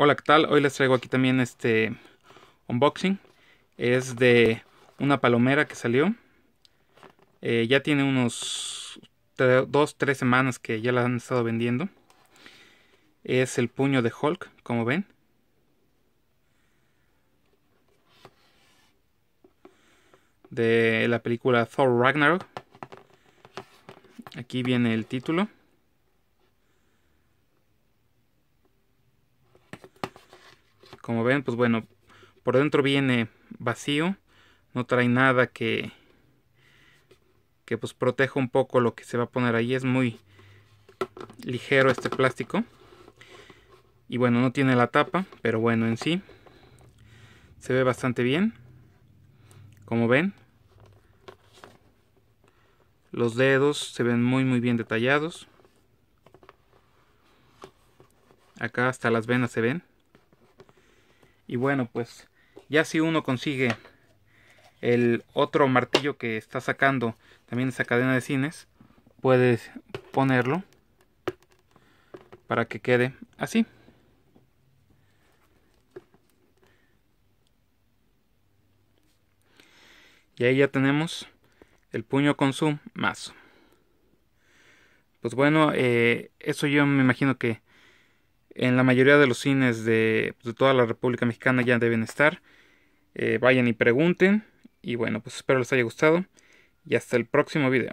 Hola, ¿qué tal? Hoy les traigo aquí también este unboxing. Es de una palomera que salió. Eh, ya tiene unos 2, 3 semanas que ya la han estado vendiendo. Es el puño de Hulk, como ven. De la película Thor Ragnarok. Aquí viene el título. Como ven, pues bueno, por dentro viene vacío, no trae nada que que pues proteja un poco lo que se va a poner ahí, es muy ligero este plástico. Y bueno, no tiene la tapa, pero bueno, en sí se ve bastante bien. Como ven, los dedos se ven muy muy bien detallados. Acá hasta las venas se ven y bueno pues ya si uno consigue el otro martillo que está sacando también esa cadena de cines puedes ponerlo para que quede así y ahí ya tenemos el puño con su mazo pues bueno eh, eso yo me imagino que en la mayoría de los cines pues, de, toda la República Mexicana ya deben estar. Eh, vayan y pregunten. Y bueno, pues espero les haya gustado. Y hasta el próximo video.